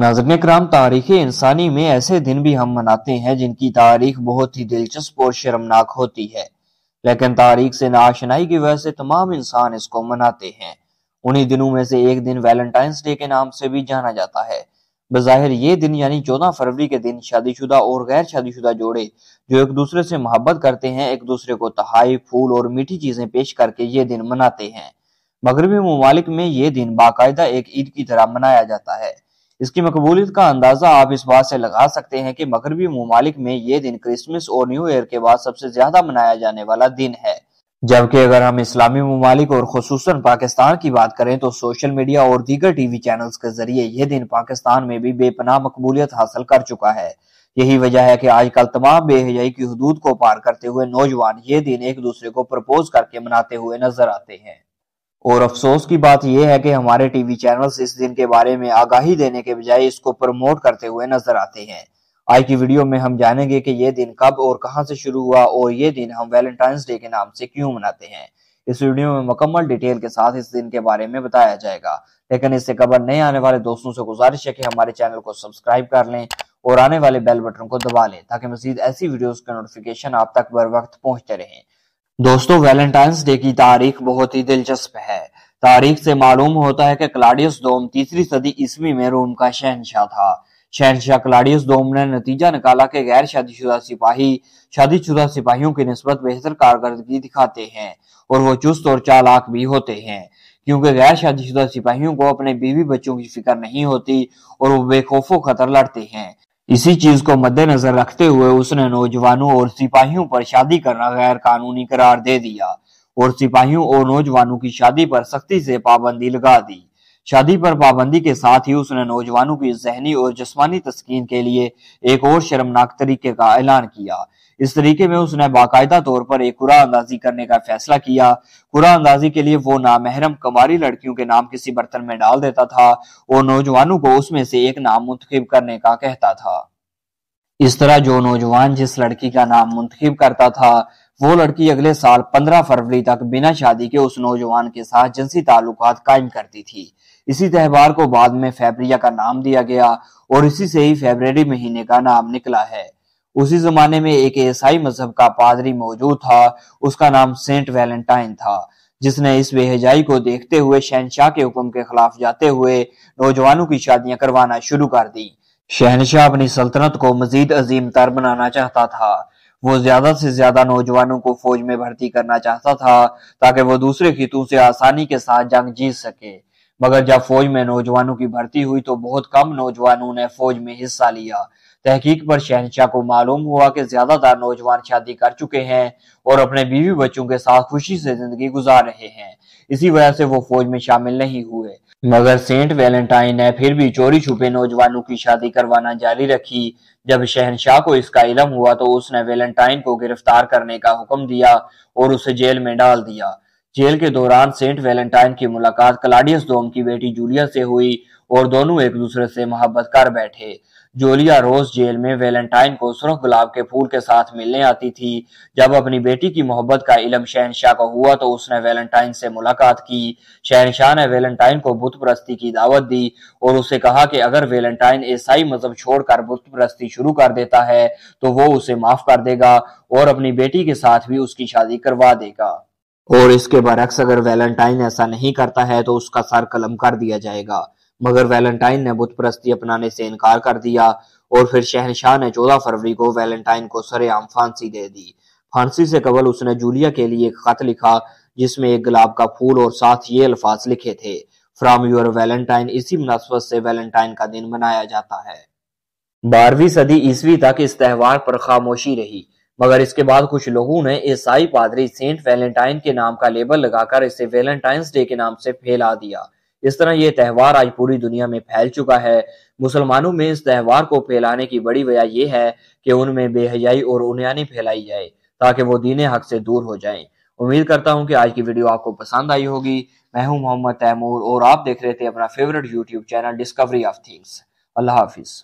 नाजरन कराम तारीख इंसानी में ऐसे दिन भी हम मनाते हैं जिनकी तारीख बहुत ही दिलचस्प और शर्मनाक होती है लेकिन तारीख से नाशनाई की वजह से तमाम इंसान इसको मनाते हैं उन्हीं दिनों में से एक दिन वैलेंटाइंस डे के नाम से भी जाना जाता है बज़ाहिर ये दिन यानी चौदह फरवरी के दिन शादीशुदा और गैर शादीशुदा जोड़े जो एक दूसरे से मोहब्बत करते हैं एक दूसरे को तहाई फूल और मीठी चीज़ें पेश करके ये दिन मनाते हैं मगरबी ममालिक में ये दिन बाकायदा एक ईद की तरह मनाया जाता है इसकी मकबूलियत का अंदाजा आप इस बात से लगा सकते हैं कि मगरबी ममालिक में ये दिन क्रिसमस और न्यू ईयर के बाद सबसे ज्यादा मनाया जाने वाला दिन है जबकि अगर हम इस्लामी ममालिक और खसूस पाकिस्तान की बात करें तो सोशल मीडिया और दीगर टीवी चैनल्स के जरिए यह दिन पाकिस्तान में भी बेपनाह मकबूलियत हासिल कर चुका है यही वजह है कि आजकल तमाम बेहजाई की हदूद को पार करते हुए नौजवान ये दिन एक दूसरे को प्रपोज करके मनाते हुए नजर आते हैं और अफसोस की बात यह है कि हमारे टीवी चैनल्स इस दिन के बारे में आगाही देने के बजाय इसको प्रमोट करते हुए नजर आते हैं आज की वीडियो में हम जानेंगे कि ये दिन कब और कहां से शुरू हुआ और ये दिन हम वैलेंटाइंस डे के नाम से क्यों मनाते हैं इस वीडियो में मुकम्मल डिटेल के साथ इस दिन के बारे में बताया जाएगा लेकिन इससे खबर नहीं आने वाले दोस्तों से गुजारिश है कि हमारे चैनल को सब्सक्राइब कर लें और आने वाले बेल बटन को दबा लें ताकि मजीद ऐसी वीडियोस का नोटिफिकेशन आप तक बर वक्त पहुंचते रहें दोस्तों वैलेंटाइंस डे की तारीख बहुत ही दिलचस्प है तारीख से मालूम होता है कि क्लाडियस डोम तीसरी सदी ईस्वी में रोम का शहनशाह था शहनशाह क्लाडियस डोम ने नतीजा निकाला कि गैर शादीशुदा सिपाही शादीशुदा सिपाहियों की नस्बत बेहतर कारकर्दगी दिखाते हैं और वो चुस्त और चालाक भी होते हैं क्योंकि गैर शादीशुदा सिपाहियों को अपने बीवी बच्चों की फिक्र नहीं होती और वो बेखौफो खतर लड़ते हैं इसी चीज को मद्देनजर रखते हुए उसने नौजवानों और सिपाहियों पर शादी करना गैर कानूनी करार दे दिया और सिपाहियों और नौजवानों की शादी पर सख्ती से पाबंदी लगा दी शादी पर पाबंदी के साथ ही उसने नौजवानों की जहनी और जिसमानी तस्कीन के लिए एक और शर्मनाक तरीके का ऐलान किया इस तरीके में उसने बाकायदा तौर पर एक कुरा अंदाजी करने का फैसला किया कुरा अंदाजी के लिए वो नामहरम कमारी लड़कियों के नाम किसी बर्तन में डाल देता था और नौजवानों को उसमें से एक नाम मुंतखब करने का कहता था इस तरह जो नौजवान जिस लड़की का नाम मुंतखब करता था वो लड़की अगले साल 15 फरवरी तक बिना शादी के उस नौजवान के साथ जिनसी ताल्लुक कायम करती थी इसी त्यौहार को बाद में फेबरिया का नाम दिया गया और इसी से ही फेबररी महीने का नाम निकला है उसी जमाने में एक ईसाई मजहब का पादरी मौजूद था उसका नाम सेंट वैलेंटाइन था जिसने इस बेहजाई को देखते हुए शहनशाह के हुक्म के खिलाफ जाते हुए नौजवानों की शादियां करवाना शुरू कर दी शहनशाह अपनी सल्तनत को मजीद अजीम तर बनाना चाहता था वो ज्यादा से ज्यादा नौजवानों को फौज में भर्ती करना चाहता था ताकि वो दूसरे खितों से आसानी के साथ जंग जीत सके मगर जब फौज में नौजवानों की भर्ती हुई तो बहुत कम नौजवानों ने फौज में हिस्सा लिया तहकीक पर शहनशाह को मालूम हुआ कि ज्यादातर नौजवान शादी कर चुके हैं और अपने बीवी बच्चों के साथ खुशी से जिंदगी गुजार रहे हैं इसी वजह से वो फौज में शामिल नहीं हुए मगर सेंट वैलेंटाइन ने फिर भी चोरी छुपे नौजवानों की शादी करवाना जारी रखी जब शहनशाह को इसका इलम हुआ तो उसने वैलेंटाइन को गिरफ्तार करने का हुक्म दिया और उसे जेल में डाल दिया जेल के दौरान सेंट वैलेंटाइन की मुलाकात कलाडियस डोम की बेटी जूलिया से हुई और दोनों एक दूसरे से मोहब्बत कर बैठे जूलिया रोज जेल में वैलेंटाइन को सुरख गुलाब के फूल के साथ मिलने आती थी जब अपनी बेटी की मोहब्बत का इलम शहनशाह को हुआ तो उसने वैलेंटाइन से मुलाकात की शहनशाह ने वैलेंटाइन को बुत प्रस्ती की दावत दी और उसे कहा कि अगर वैलेंटाइन ईसाई मजहब छोड़कर बुत प्रस्ती शुरू कर देता है तो वो उसे माफ कर देगा और अपनी बेटी के साथ भी उसकी शादी करवा देगा और इसके बरक्स अगर वैलेंटाइन ऐसा नहीं करता है तो उसका सर कलम कर दिया जाएगा मगर वैलेंटाइन ने बुत परस्ती अपनाने से इनकार कर दिया और फिर शहनशाह ने चौदह फरवरी को वैलेंटाइन को सरेआम फांसी दे दी फांसी से कबल उसने जूलिया के लिए एक खत लिखा जिसमें एक गुलाब का फूल और साथ ये अल्फाज लिखे थे फ्राम योर वैलेंटाइन इसी मुनासबत से वैलेंटाइन का दिन मनाया जाता है बारहवीं सदी ईस्वी तक इस त्यौहार पर खामोशी रही मगर इसके बाद कुछ लोगों ने ईसाई पादरी सेंट वैलेंटाइन के नाम का लेबल लगाकर इसे वैलेंटाइंस डे के नाम से फैला दिया इस तरह ये त्यौहार आज पूरी दुनिया में फैल चुका है मुसलमानों में इस त्यौहार को फैलाने की बड़ी वजह यह है कि उनमें बेहयाई और उनयानी फैलाई जाए ताकि वो दीने हक से दूर हो जाएं। उम्मीद करता हूँ कि आज की वीडियो आपको पसंद आई होगी मैं हूँ मोहम्मद तैमूर और आप देख रहे थे अपना favourite YouTube channel Discovery of things अल्लाह हाफिज़